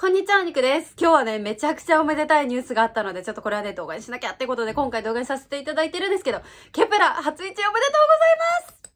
こんにちは、お肉です。今日はね、めちゃくちゃおめでたいニュースがあったので、ちょっとこれはね、動画にしなきゃってことで、今回動画にさせていただいてるんですけど、ケプラ、初1おめでとうございま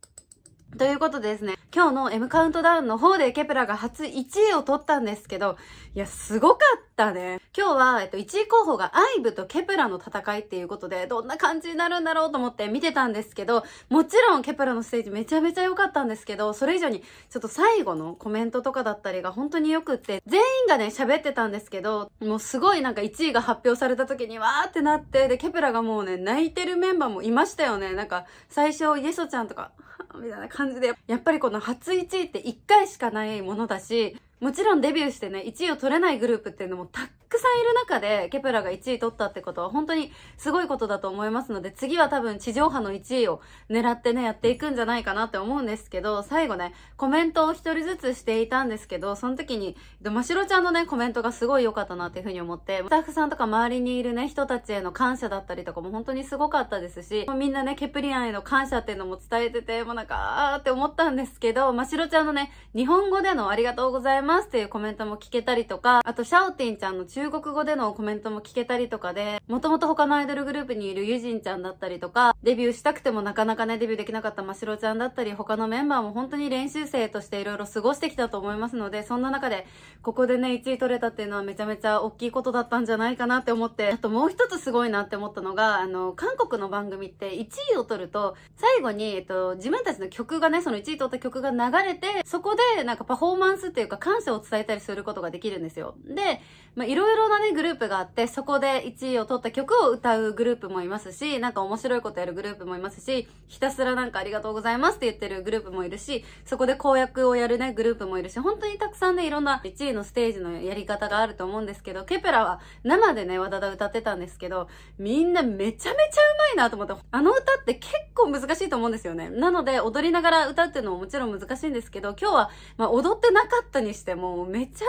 すということでですね、今日の M カウントダウンの方でケプラが初1位を取ったんですけど、いや、すごかったたね。今日は、えっと、1位候補がアイブとケプラの戦いっていうことで、どんな感じになるんだろうと思って見てたんですけど、もちろんケプラのステージめちゃめちゃ良かったんですけど、それ以上に、ちょっと最後のコメントとかだったりが本当に良くって、全員がね、喋ってたんですけど、もうすごいなんか1位が発表された時にわーってなって、で、ケプラがもうね、泣いてるメンバーもいましたよね。なんか、最初、イエソちゃんとか、みたいな感じで、やっぱりこの初1位って1回しかないものだし、もちろんデビューしてね、1位を取れないグループっていうのもたくさんいる中で、ケプラが1位取ったってことは本当にすごいことだと思いますので、次は多分地上波の1位を狙ってね、やっていくんじゃないかなって思うんですけど、最後ね、コメントを一人ずつしていたんですけど、その時に、ましろちゃんのね、コメントがすごい良かったなっていうふうに思って、スタッフさんとか周りにいるね、人たちへの感謝だったりとかも本当にすごかったですし、みんなね、ケプリアンへの感謝っていうのも伝えてて、もうなんか、あーって思ったんですけど、ましろちゃんのね、日本語でのありがとうございますますっていうコメントも聞けたりとか、あとシャオティンちゃんの中国語でのコメントも聞けたりとかで、もともと他のアイドルグループにいるユジンちゃんだったりとか、デビューしたくてもなかなかね、デビューできなかったましろちゃんだったり、他のメンバーも本当に練習生として色々過ごしてきたと思いますので、そんな中で、ここでね、1位取れたっていうのはめちゃめちゃ大きいことだったんじゃないかなって思って、あともう一つすごいなって思ったのが、あの、韓国の番組って1位を取ると、最後に、えっと、自分たちの曲がね、その1位取った曲が流れて、そこでなんかパフォーマンスっていうか、感謝を伝えたりすることができるんですよ。で、まあ、いろいろなね、グループがあって、そこで1位を取った曲を歌うグループもいますし、なんか面白いことやるグループもいますし、ひたすらなんかありがとうございますって言ってるグループもいるし、そこで公約をやるね、グループもいるし、本当にたくさんね、いろんな1位のステージのやり方があると思うんですけど、ケプラは生でね、わだだ歌ってたんですけど、みんなめちゃめちゃうまいなと思って、あの歌って結構難しいと思うんですよね。なので、踊りながら歌うっていうのももちろん難しいんですけど、今日は、まあ、踊ってなかったにして、しても、めちゃめちゃ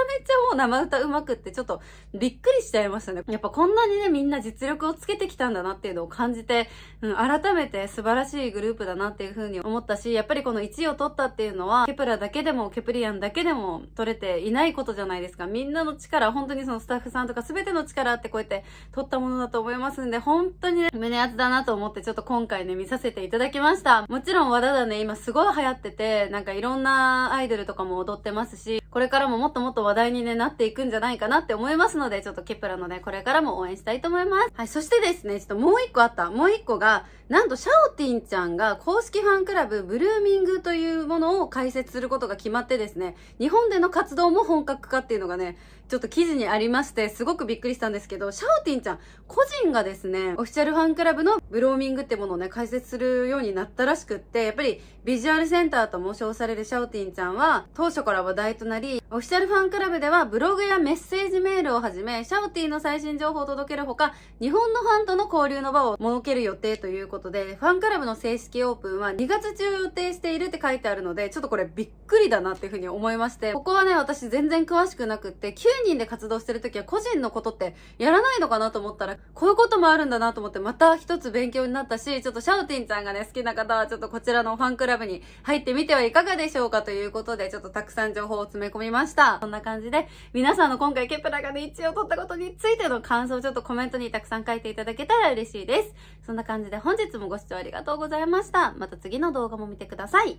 もう生歌うまくってちょっとびっくりしちゃいましたね。やっぱこんなにね、みんな実力をつけてきたんだなっていうのを感じて、うん、改めて素晴らしいグループだなっていうふうに思ったし、やっぱりこの1位を取ったっていうのは、ケプラだけでもケプリアンだけでも取れていないことじゃないですか。みんなの力、本当にそのスタッフさんとか全ての力ってこうやって取ったものだと思いますんで、本当にね、胸熱だなと思ってちょっと今回ね、見させていただきました。もちろん和田だね、今すごい流行ってて、なんかいろんなアイドルとかも踊ってますし、これからももっともっと話題にね、なっていくんじゃないかなって思いますので、ちょっとケプラのね、これからも応援したいと思います。はい、そしてですね、ちょっともう一個あった。もう一個が、なんとシャオティンちゃんが公式ファンクラブブルーミングというものを開設することが決まってですね、日本での活動も本格化っていうのがね、ちょっと記事にありまして、すごくびっくりしたんですけど、シャオティンちゃん、個人がですね、オフィシャルファンクラブのブローミングってものをね、解説するようになったらしくって、やっぱりビジュアルセンターとも称されるシャオティンちゃんは、当初から話題となり、オフィシャルファンクラブではブログやメッセージメールをはじめ、シャオティンの最新情報を届けるほか、日本のファンとの交流の場を設ける予定ということで、ファンクラブの正式オープンは2月中予定しているって書いてあるので、ちょっとこれびっくりだなっていうふうに思いまして、ここはね、私全然詳しくなくって、9人で活動してる時は個人のことってやらないのかなと思ったら、こういうこともあるんだなと思って、また一つ勉勉強になったし、ちょっとシャオティンちゃんがね、好きな方はちょっとこちらのファンクラブに入ってみてはいかがでしょうかということで、ちょっとたくさん情報を詰め込みました。そんな感じで、皆さんの今回ケプラがね、1位を取ったことについての感想をちょっとコメントにたくさん書いていただけたら嬉しいです。そんな感じで本日もご視聴ありがとうございました。また次の動画も見てください。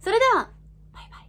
それでは、バイバイ。